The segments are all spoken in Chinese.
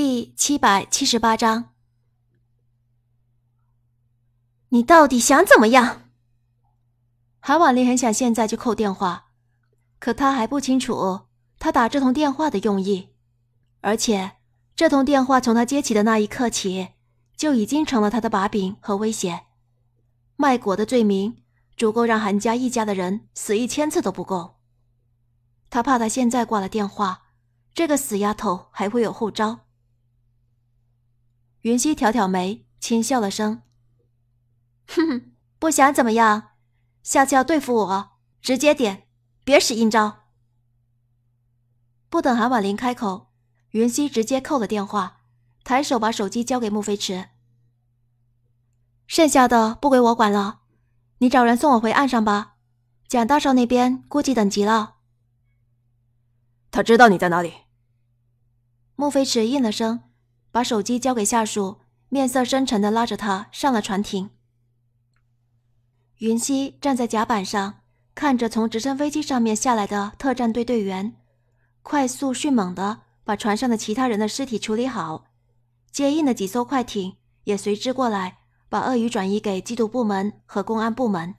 第七百七十八章，你到底想怎么样？韩婉玲很想现在就扣电话，可她还不清楚她打这通电话的用意，而且这通电话从她接起的那一刻起，就已经成了她的把柄和威胁。卖国的罪名足够让韩家一家的人死一千次都不够。他怕他现在挂了电话，这个死丫头还会有后招。云溪挑挑眉，轻笑了声：“ 哼哼，不想怎么样。下次要对付我，直接点，别使阴招。”不等韩婉玲开口，云溪直接扣了电话，抬手把手机交给穆飞驰：“剩下的不归我管了，你找人送我回岸上吧。蒋大少那边估计等急了。”“他知道你在哪里。”穆飞驰应了声。把手机交给下属，面色深沉的拉着他上了船艇。云溪站在甲板上，看着从直升飞机上面下来的特战队队员，快速迅猛的把船上的其他人的尸体处理好。接应的几艘快艇也随之过来，把鳄鱼转移给缉毒部门和公安部门。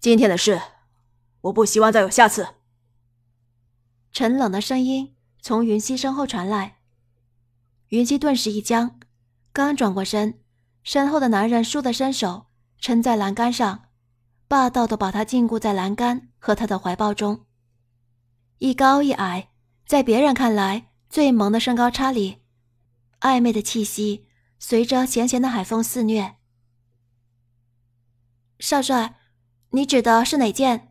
今天的事，我不希望再有下次。沉冷的声音。从云溪身后传来，云溪顿时一僵，刚转过身，身后的男人倏地伸手撑在栏杆上，霸道地把她禁锢在栏杆和他的怀抱中，一高一矮，在别人看来最萌的身高差里，暧昧的气息随着咸咸的海风肆虐。少帅，你指的是哪件？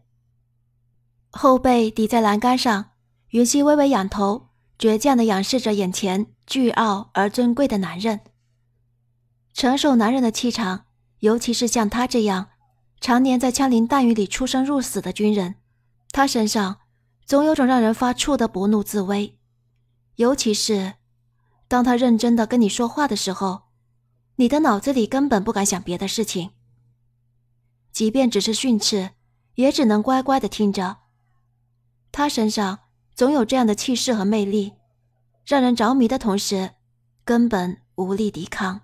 后背抵在栏杆上。云溪微微仰头，倔强地仰视着眼前巨傲而尊贵的男人。成熟男人的气场，尤其是像他这样常年在枪林弹雨里出生入死的军人，他身上总有种让人发怵的不怒自威。尤其是当他认真地跟你说话的时候，你的脑子里根本不敢想别的事情，即便只是训斥，也只能乖乖地听着。他身上。总有这样的气势和魅力，让人着迷的同时，根本无力抵抗。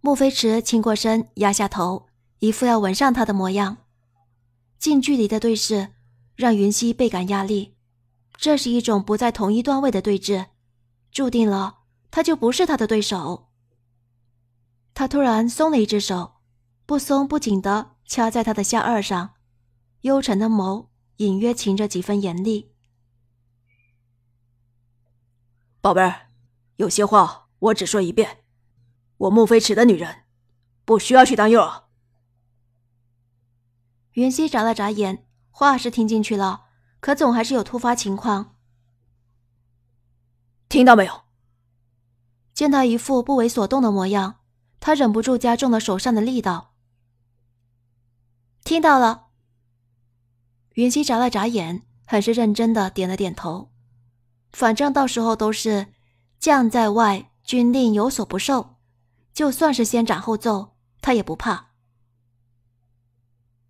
穆飞驰倾过身，压下头，一副要吻上他的模样。近距离的对视，让云溪倍感压力。这是一种不在同一段位的对峙，注定了他就不是他的对手。他突然松了一只手，不松不紧的掐在他的下颚上，幽沉的眸。隐约噙着几分严厉，宝贝儿，有些话我只说一遍，我穆飞驰的女人不需要去担忧。云溪眨了眨眼，话是听进去了，可总还是有突发情况。听到没有？见他一副不为所动的模样，他忍不住加重了手上的力道。听到了。云溪眨了眨眼，很是认真的点了点头。反正到时候都是将在外，军令有所不受，就算是先斩后奏，他也不怕。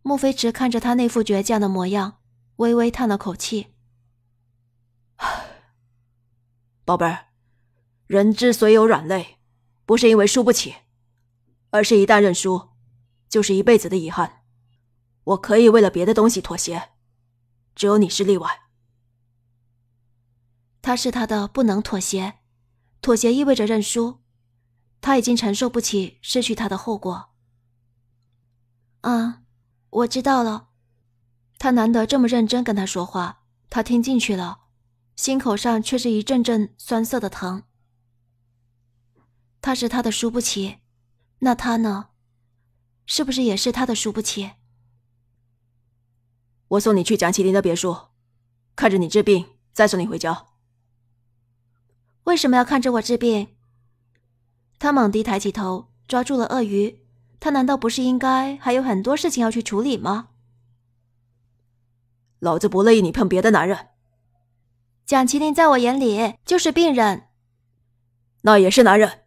穆飞驰看着他那副倔强的模样，微微叹了口气：“宝贝儿，人之所以有软肋，不是因为输不起，而是一旦认输，就是一辈子的遗憾。”我可以为了别的东西妥协，只有你是例外。他是他的，不能妥协。妥协意味着认输，他已经承受不起失去他的后果。啊，我知道了。他难得这么认真跟他说话，他听进去了，心口上却是一阵阵酸涩的疼。他是他的输不起，那他呢？是不是也是他的输不起？我送你去蒋麒麟的别墅，看着你治病，再送你回家。为什么要看着我治病？他猛地抬起头，抓住了鳄鱼。他难道不是应该还有很多事情要去处理吗？老子不乐意你碰别的男人。蒋麒麟在我眼里就是病人，那也是男人。